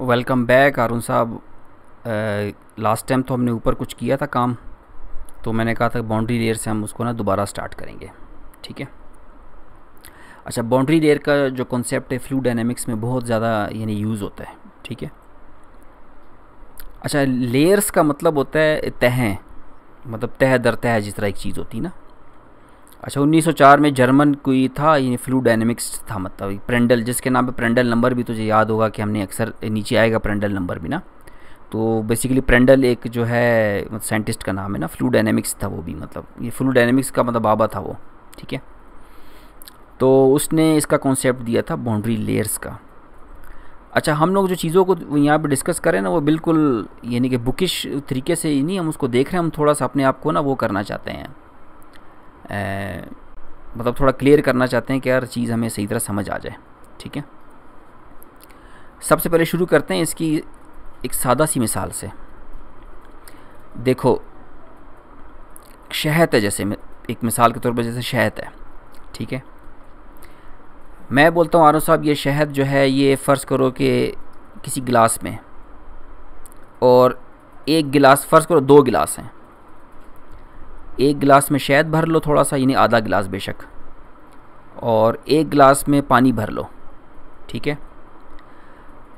Welcome back Arun साहब last time तो हमने ऊपर कुछ किया था काम तो मैंने कहा था बाउंड्री लेयर से हम उसको ना दोबारा स्टार्ट करेंगे ठीक है अच्छा बाउंड्री लेयर का जो कॉन्सेप्ट है फ्लू डायनेमिक्स में बहुत ज़्यादा यानी यूज़ होता है ठीक है अच्छा लेयर्स का मतलब होता है तहें मतलब तह दर तह जिस तरह एक चीज़ होती है ना अच्छा 1904 में जर्मन कोई था ये फ्लू डायनेमिक्स था मतलब प्रेंडल जिसके नाम पे प्रेंडल नंबर भी तुझे याद होगा कि हमने अक्सर नीचे आएगा प्रेंडल नंबर भी ना तो बेसिकली प्रेंडल एक जो है मतलब साइंटिस्ट का नाम है ना फ्लू डायनेमिक्स था वो भी मतलब ये फ्लू डायनेमिक्स का मतलब बाबा था वो ठीक है तो उसने इसका कॉन्सेप्ट दिया था बाउंड्री लेयर्स का अच्छा हम लोग जो चीज़ों को यहाँ पर डिस्कस करें ना वो बिल्कुल यानी कि बुकिश तरीके से ही नहीं हम उसको देख रहे हैं हम थोड़ा सा अपने आप को ना वो करना चाहते हैं मतलब थोड़ा क्लियर करना चाहते हैं कि यार चीज़ हमें सही तरह समझ आ जाए ठीक है सबसे पहले शुरू करते हैं इसकी एक सादा सी मिसाल से देखो शहत है जैसे एक मिसाल के तौर पर जैसे शहत है ठीक है मैं बोलता हूँ आरो साहब ये शहद जो है ये फ़र्ज़ करो कि किसी गिलास में और एक गिलास फ़र्ज़ करो दो गिलास हैं एक गिलास में शहद भर लो थोड़ा सा यानी आधा गिलास बेशक और एक गिलास में पानी भर लो ठीक है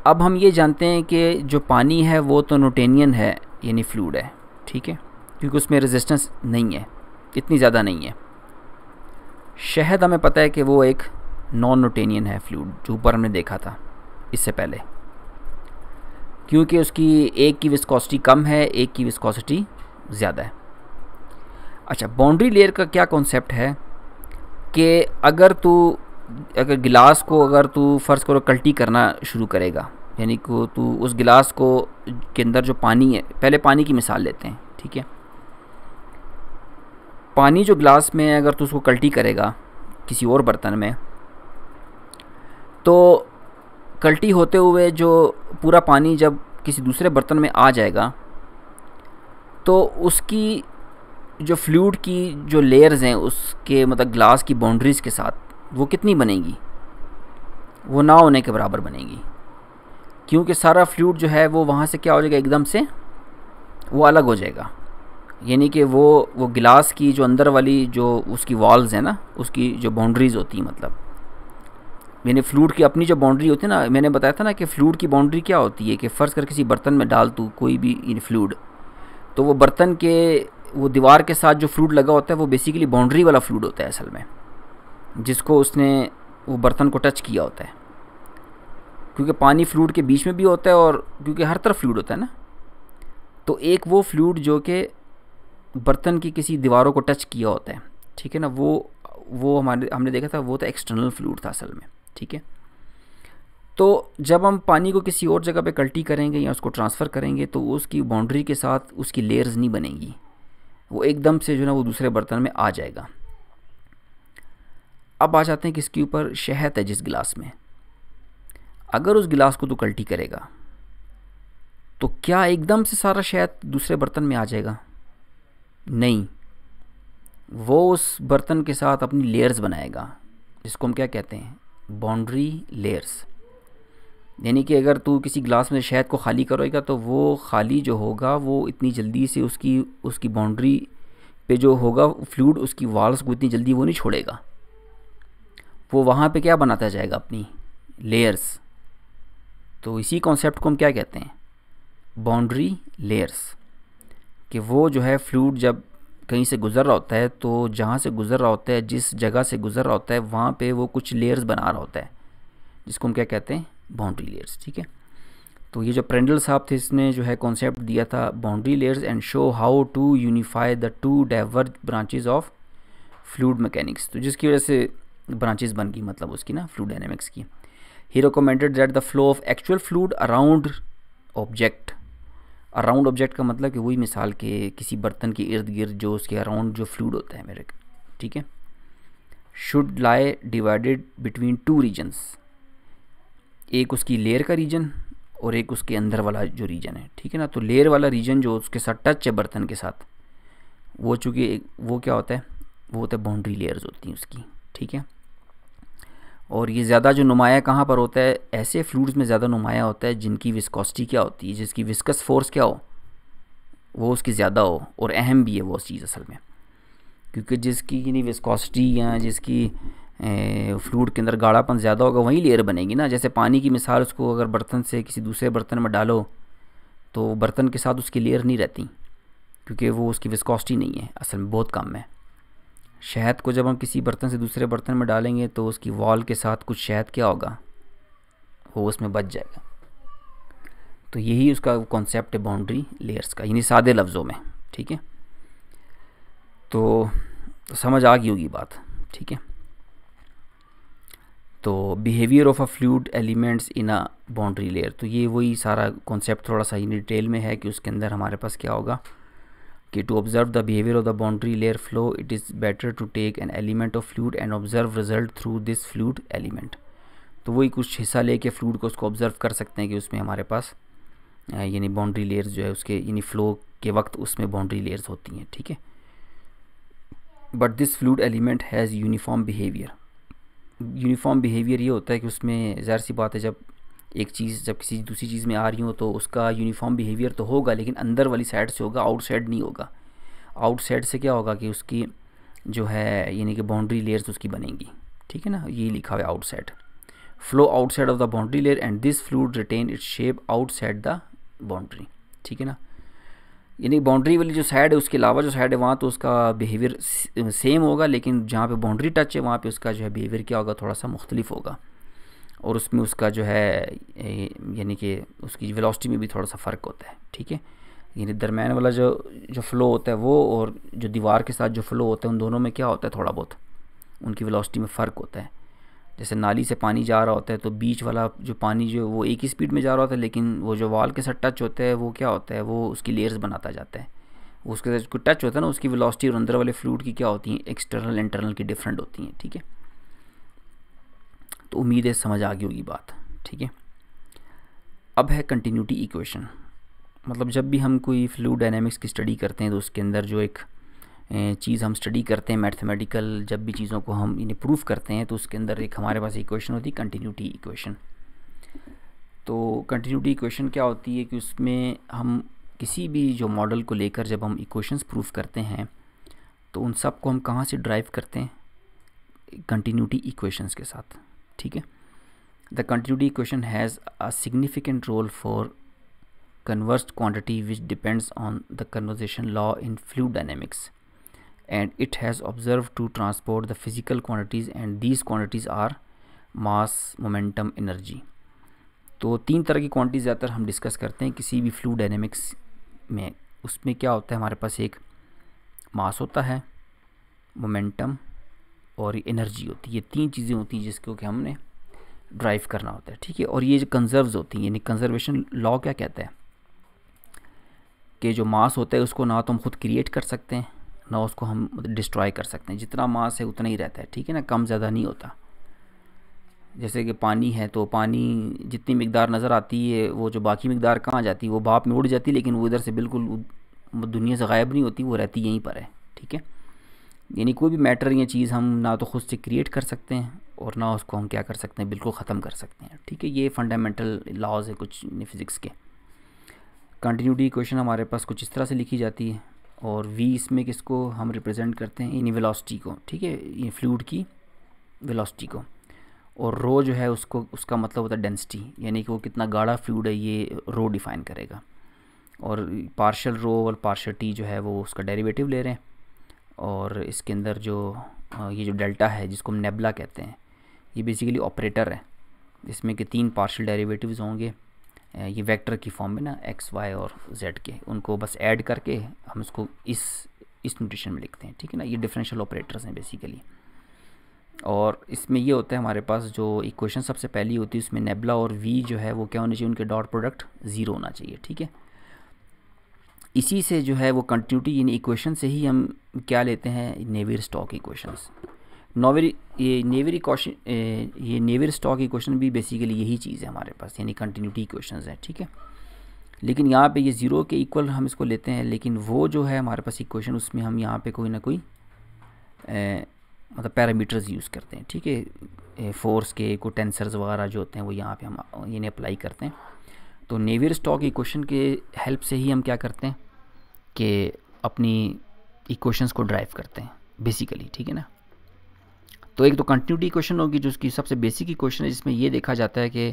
अब हम ये जानते हैं कि जो पानी है वो तो नोटेनियन है यानी फ्लूड है ठीक है क्योंकि उसमें रेजिस्टेंस नहीं है इतनी ज़्यादा नहीं है शहद हमें पता है कि वो एक नॉन नोटेनियन है फ्लूड जो ऊपर हमने देखा था इससे पहले क्योंकि उसकी एक की विस्कोसिटी कम है एक की विस्कोसिटी ज़्यादा है अच्छा बाउंड्री लेयर का क्या कॉन्सेप्ट है कि अगर तू अगर गिलास को अगर तू फ़र्ज़ करो कल्टी करना शुरू करेगा यानी को तू उस गिलास को के अंदर जो पानी है पहले पानी की मिसाल लेते हैं ठीक है पानी जो गिलास में अगर तू उसको कल्टी करेगा किसी और बर्तन में तो कल्टी होते हुए जो पूरा पानी जब किसी दूसरे बर्तन में आ जाएगा तो उसकी जो फ्लूड की जो लेयर्स हैं उसके मतलब ग्लास की बाउंड्रीज़ के साथ वो कितनी बनेगी वो ना होने के बराबर बनेगी क्योंकि सारा फ्लूड जो है वो वहाँ से क्या हो जाएगा एकदम से वो अलग हो जाएगा यानी कि वो वो गिलास की जो अंदर वाली जो उसकी वॉल्स है ना उसकी जो बाउंड्रीज़ होती मतलब मैंने फ्लूड की अपनी जो बाउंड्री होती है ना मैंने बताया था ना कि फ्लूड की बाउंड्री क्या होती है कि फ़र्ज़ कर किसी बर्तन में डाल तू कोई भी फ्लूड तो वो बर्तन के वो दीवार के साथ जो फ्लूड लगा होता है वो बेसिकली बाउंड्री वाला फ्लूड होता है असल में जिसको उसने वो बर्तन को टच किया होता है क्योंकि पानी फ्लूड के बीच में भी होता है और क्योंकि हर तरफ फ्लूड होता है ना तो एक वो फ्लूड जो कि बर्तन की किसी दीवारों को टच किया होता है ठीक है ना वो वो हमारे हमने देखा था वो तो एक्सटर्नल फ्लूड था असल में ठीक है तो जब हम पानी को किसी और जगह पे कल्टी करेंगे या उसको ट्रांसफ़र करेंगे तो उसकी बाउंड्री के साथ उसकी लेयर्स नहीं बनेंगी वो एकदम से जो है वो दूसरे बर्तन में आ जाएगा अब आ जाते हैं कि इसके ऊपर शहद है जिस गिलास में अगर उस गिलास को तो कल्टी करेगा तो क्या एकदम से सारा शहद दूसरे बर्तन में आ जाएगा नहीं वो उस बर्तन के साथ अपनी लेयर्स बनाएगा जिसको हम क्या कहते हैं बाउंड्री लेयर्स यानी कि अगर तू किसी ग्लास में शहद को खाली करेगा तो वो खाली जो होगा वो इतनी जल्दी से उसकी उसकी बाउंड्री पे जो होगा फ्लूड उसकी वाल्स को इतनी जल्दी वो नहीं छोड़ेगा वो वहाँ पे क्या बनाता जाएगा अपनी लेयर्स तो इसी कॉन्सेप्ट को हम क्या कहते हैं बाउंड्री लेयर्स कि वो जो है फ्लूड जब कहीं से गुज़र रहा होता है तो जहाँ से गुज़र रहा होता है जिस जगह से गुज़र रहा होता है वहाँ पे वो कुछ लेयर्स बना रहा होता है जिसको हम क्या कहते हैं बाउंड्री लेयर्स ठीक है तो ये जो प्रेंडल साहब थे इसने जो है कॉन्सेप्ट दिया था boundary layers and show how to unify the two diverge branches of fluid mechanics तो जिसकी वजह से ब्रांचेज बन गई मतलब उसकी ना फ्लूड डायनेमिक्स की he recommended that the flow of actual fluid around object around object का मतलब कि वही मिसाल के किसी बर्तन के इर्द गिर्द जो उसके अराउंड जो फ्लूड होता है मेरे ठीक है should lie divided between two regions एक उसकी लेयर का रीजन और एक उसके अंदर वाला जो रीजन है ठीक है ना तो लेयर वाला रीजन जो उसके साथ टच है बर्तन के साथ वो चूँकि वो क्या होता है वो होता है बाउंड्री लेयर्स होती हैं उसकी ठीक है और ये ज़्यादा जो नुमाया कहाँ पर होता है ऐसे फ्लूड्स में ज़्यादा नुमाया होता है जिनकी विस्कोसिटी क्या होती है जिसकी विस्कस फोर्स क्या हो वो उसकी ज़्यादा हो और अहम भी है वो चीज़ असल में क्योंकि जिसकी यानी विस्कोसिटी या जिसकी फ्लूड के अंदर गाढ़ापन ज़्यादा होगा वहीं लेयर बनेगी ना जैसे पानी की मिसाल उसको अगर बर्तन से किसी दूसरे बर्तन में डालो तो बर्तन के साथ उसकी लेयर नहीं रहती क्योंकि वो उसकी विस्कॉसिटी नहीं है असल में बहुत कम है शहद को जब हम किसी बर्तन से दूसरे बर्तन में डालेंगे तो उसकी वॉल के साथ कुछ शहद क्या होगा वो उसमें बच जाएगा तो यही उसका कॉन्सेप्ट है बाउंड्री लेयर्स का यानी सादे लफ्ज़ों में ठीक है तो समझ आ गई होगी बात ठीक है तो behaviour of a fluid elements in a boundary layer तो ये वही सारा कॉन्सेप्ट थोड़ा सा ही डिटेल में है कि उसके अंदर हमारे पास क्या होगा कि to observe the behaviour of the boundary layer flow it is better to take an element of fluid and observe result through this fluid element तो वही कुछ हिस्सा लेके फ्लूड को उसको ऑब्जर्व कर सकते हैं कि उसमें हमारे पास यानी बाउंड्री लेयर्स जो है उसके यानी फ्लो के वक्त उसमें बाउंड्री लेयर्स होती हैं ठीक है but this fluid element has uniform behaviour uniform behaviour ये होता है कि उसमें ज़ाहिर सी बात है जब एक चीज़ जब किसी दूसरी चीज़ में आ रही हो तो उसका यूनिफॉर्म बिहेवियर तो होगा लेकिन अंदर वाली साइड से होगा आउटसाइड नहीं होगा आउटसाइड से क्या होगा कि उसकी जो है यानी कि बाउंड्री लेयर्स उसकी बनेंगी ठीक है ना ये लिखा हुआ है outside flow outside of the boundary layer and this fluid retain its shape outside the boundary ठीक है ना यानी बाउंड्री वाली जो साइड है उसके अलावा जो साइड है वहाँ तो उसका बिहेवियर सेम होगा लेकिन जहाँ पे बाउंड्री टच है वहाँ पे उसका जो है बिहेवियर क्या होगा थोड़ा सा मुख्तलिफ होगा और उसमें उसका जो है यानी कि उसकी वेलोसिटी में भी थोड़ा सा फ़र्क होता है ठीक है यानी दरम्यान वाला जो जो फ़्लो होता है वो और जो दीवार के साथ जो फ़्लो होता है उन दोनों में क्या होता है थोड़ा बहुत उनकी वेलोसिटी में फ़र्क होता है जैसे नाली से पानी जा रहा होता है तो बीच वाला जो पानी जो वो एक ही स्पीड में जा रहा होता है लेकिन वो जो वाल के साथ टच होता है वो क्या होता है वो उसकी लेयर्स बनाता जाता है उसके साथ टच होता है ना उसकी वेलोसिटी और अंदर वाले फ्लूड की क्या होती हैं एक्सटर्नल इंटरनल की डिफरेंट होती हैं ठीक है तो उम्मीद है समझ आ गई होगी बात ठीक है अब है कंटिन्यूटी इक्वेशन मतलब जब भी हम कोई फ्लूड डायनेमिक्स की स्टडी करते हैं तो उसके अंदर जो एक चीज़ हम स्टडी करते हैं मैथमेटिकल जब भी चीज़ों को हम इन्हें प्रूफ करते हैं तो उसके अंदर एक हमारे पास इक्वेशन होती है कंटिन्यूटी इक्वेशन तो कंटिन्यूटी इक्वेशन क्या होती है कि उसमें हम किसी भी जो मॉडल को लेकर जब हम इक्वेशंस प्रूफ करते हैं तो उन सब को हम कहाँ से ड्राइव करते हैं कंटिन्यूटी इक्वेशंस के साथ ठीक है the continuity equation has a significant role for conserved quantity which depends on the conservation law in fluid dynamics and it has observed to transport the physical quantities and these quantities are mass, momentum, energy. तो तीन तरह की quantity ज़्यादातर हम discuss करते हैं किसी भी फ्लू डायनेमिक्स में उसमें क्या होता है हमारे पास एक मास होता है मोमेंटम और एनर्जी होती है ये तीन चीज़ें होती हैं जिसको कि हमने ड्राइव करना होता है ठीक है और ये जो कंजर्व्स होती हैं यानी कंजर्वेशन लॉ क्या कहता है कि जो मास होता है उसको ना तो हम खुद क्रिएट कर सकते हैं ना उसको हम डिस्ट्रॉय कर सकते हैं जितना मास है उतना ही रहता है ठीक है ना कम ज़्यादा नहीं होता जैसे कि पानी है तो पानी जितनी मकदार नज़र आती है वो जो बाकी मकदार कहाँ जाती है वो भाप में उड़ जाती है लेकिन वो इधर से बिल्कुल दुनिया से गायब नहीं होती वो रहती यहीं पर है ठीक है यानी कोई भी मैटर या चीज़ हम ना तो खुद से क्रिएट कर सकते हैं और ना उसको हम क्या कर सकते हैं बिल्कुल ख़त्म कर सकते हैं ठीक है ये फंडामेंटल लॉज है कुछ फिज़िक्स के कंटिन्यूटी क्वेश्चन हमारे पास कुछ इस तरह से लिखी जाती है और v इसमें किसको हम रिप्रेजेंट करते हैं इन वेलोसिटी को ठीक है ये फ्लूड की वेलोसिटी को और रो जो है उसको उसका मतलब होता है डेंसिटी यानी कि वो कितना गाढ़ा फ्लूड है ये रो डिफाइन करेगा और पार्शल रो और पार्शल टी जो है वो उसका डेरिवेटिव ले रहे हैं और इसके अंदर जो ये जो डेल्टा है जिसको हम नेबला कहते हैं ये बेसिकली ऑपरेटर है इसमें कि तीन पार्शल डेरिवेटिव्स होंगे ये वेक्टर की फॉर्म में ना एक्स वाई और जेड के उनको बस ऐड करके हम उसको इस इस न्यूट्रिशन में लिखते हैं ठीक है ना ये डिफरेंशियल ऑपरेटर्स हैं बेसिकली और इसमें ये होता है हमारे पास जो इक्वेशन सबसे पहली होती है उसमें नेबला और वी जो है वो क्या होना चाहिए उनके डॉट प्रोडक्ट ज़ीरो होना चाहिए ठीक है इसी से जो है वो कंटिन्यूटी इन इक्वेशन से ही हम क्या लेते हैं नेवियर स्टॉक इक्वेशंस नोवेरी ये नेवेरी क्वेश्चन ये नेवर स्टॉक इक्वेशन भी बेसिकली यही चीज़ है हमारे पास यानी कंटिन्यूटी इक्वेशन है ठीक है लेकिन यहाँ पे ये ज़ीरो के इक्वल हम इसको लेते हैं लेकिन वो जो है हमारे पास इक्वेशन उसमें हम यहाँ पे कोई ना कोई ए, मतलब पैरामीटर्स यूज़ करते हैं ठीक है फोर्स के को टेंसर्स वगैरह जो होते हैं वो यहाँ पे हम इन्हें अप्लाई करते हैं तो नेवियर स्टॉक इक्वेशन के हेल्प से ही हम क्या करते हैं कि अपनी इक्वेशंस को ड्राइव करते हैं बेसिकली ठीक है ना तो एक तो कंटिन्यूटी क्वेश्चन होगी जो उसकी सबसे बेसिक ही क्वेश्चन है जिसमें ये देखा जाता है कि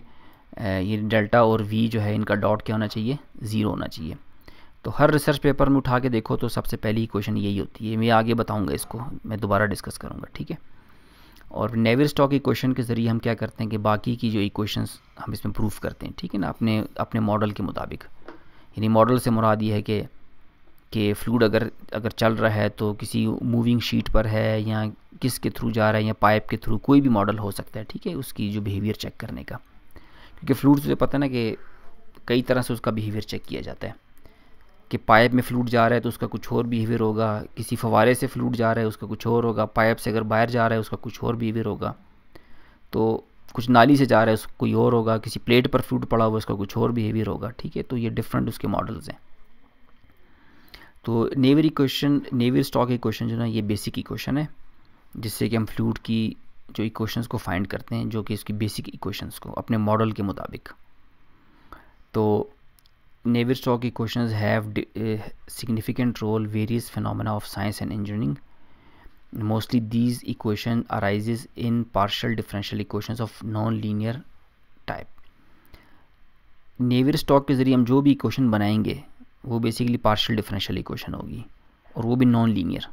ये डेल्टा और वी जो है इनका डॉट क्या होना चाहिए ज़ीरो होना चाहिए तो हर रिसर्च पेपर में उठा के देखो तो सबसे पहली क्वेश्चन यही होती है मैं आगे बताऊंगा इसको मैं दोबारा डिस्कस करूंगा ठीक है और नेवर स्टॉक इक्वेशन के ज़रिए हम क्या करते हैं कि बाकी की जो इक्वेशंस हम इसमें प्रूफ करते हैं ठीक है ना अपने अपने मॉडल के मुताबिक यानी मॉडल से मुराद ये है कि कि फ्लूड अगर अगर चल रहा है तो किसी मूविंग शीट पर है या किस के थ्रू जा रहा है या पाइप के थ्रू कोई भी मॉडल हो सकता है ठीक है उसकी जो बिहेवियर चेक करने का क्योंकि फ्लूड से पता है ना कि कई तरह से उसका बिहेवियर चेक किया जाता है कि पाइप में फ्लूट जा रहा है तो उसका कुछ और बिहेवियर होगा किसी फवारे से फ्लूट जा रहा है उसका कुछ और होगा पाइप से अगर बाहर जा रहा है उसका कुछ और बिहेवियर होगा तो कुछ नाली से जा रहा है उसका कोई और होगा किसी प्लेट पर फ्लूट पड़ा हुआ उसका कुछ और बिहेवियर होगा ठीक है तो ये डिफरेंट उसके मॉडल्स हैं तो Navier equation Navier Stokes equation जो ना ये बेसिक इक्वेशन है जिससे कि हम फ्लूड की जो इक्वेशंस को फाइंड करते हैं जो कि इसकी बेसिक इक्वेशंस को अपने मॉडल के मुताबिक तो Navier Stokes equations have significant role various phenomena of science and engineering mostly these equation arise in partial differential equations of non linear type Navier Stokes के ज़रिए हम जो भी इक्वेशन बनाएंगे वो बेसिकली पार्शल डिफरेंशियल इक्वेशन होगी और वो भी नॉन लीनियर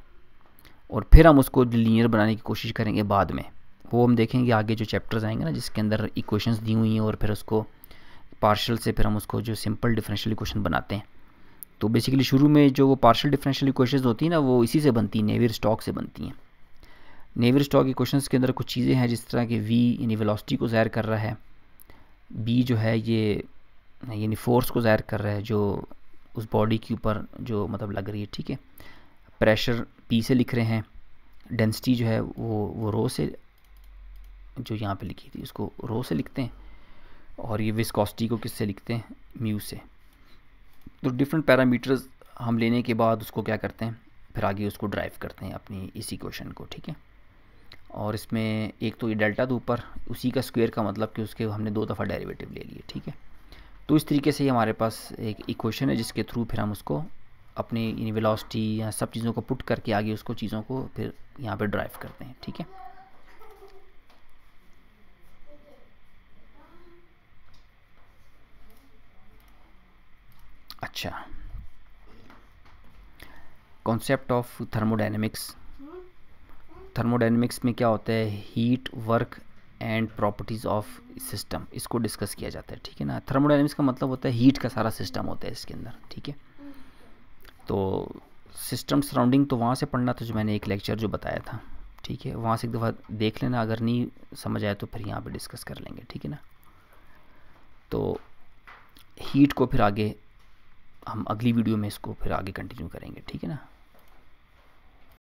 और फिर हम उसको लीनियर बनाने की कोशिश करेंगे बाद में वो हम देखेंगे आगे जो चैप्टर्स आएंगे ना जिसके अंदर इक्वेशंस दी हुई हैं और फिर उसको पार्शल से फिर हम उसको जो सिंपल डिफरेंशियल इक्वेशन बनाते हैं तो बेसिकली शुरू में जो वो पार्शल डिफरेंशियल इक्वेशंस होती हैं ना वो इसी से बनती हैं नेवियर स्टॉक से बनती हैं नेवियर स्टॉक इक्वेशन के अंदर कुछ चीज़ें हैं जिस तरह की वी यानी वेलोसिटी को ज़ाहिर कर रहा है बी जो है ये यानी फोर्स को ज़ाहिर कर रहा है जो उस बॉडी के ऊपर जो मतलब लग रही है ठीक है प्रेशर पी से लिख रहे हैं डेंसिटी जो है वो वो रो से जो यहाँ पे लिखी थी उसको रो से लिखते हैं और ये विस्कॉसिटी को किससे लिखते हैं म्यू से तो डिफरेंट पैरामीटर्स हम लेने के बाद उसको क्या करते हैं फिर आगे उसको ड्राइव करते हैं अपनी इसी क्वेश्चन को ठीक है और इसमें एक तो ये डेल्टा तो ऊपर उसी का स्क्वायर का मतलब कि उसके हमने दो दफ़ा डेरिवेटिव ले लिए ठीक है तो इस तरीके से ही हमारे पास एक इक्वेशन है जिसके थ्रू फिर हम उसको अपने वेलोसिटी या सब चीज़ों को पुट करके आगे उसको चीज़ों को फिर यहाँ पे ड्राइव करते हैं ठीक है अच्छा कॉन्सेप्ट ऑफ थर्मोडाइनमिक्स थर्मोडाइनमिक्स में क्या होता है heat work and properties of system इसको डिस्कस किया जाता है ठीक है ना थर्मोडाइनमिक्स का मतलब होता है हीट का सारा सिस्टम होता है इसके अंदर ठीक है तो सिस्टम सराउंडिंग तो वहाँ से पढ़ना था जो मैंने एक लेक्चर जो बताया था ठीक है वहाँ से एक दफ़ा देख लेना अगर नहीं समझ आए तो फिर यहाँ पे डिस्कस कर लेंगे ठीक है ना तो हीट को फिर आगे हम अगली वीडियो में इसको फिर आगे कंटिन्यू करेंगे ठीक है ना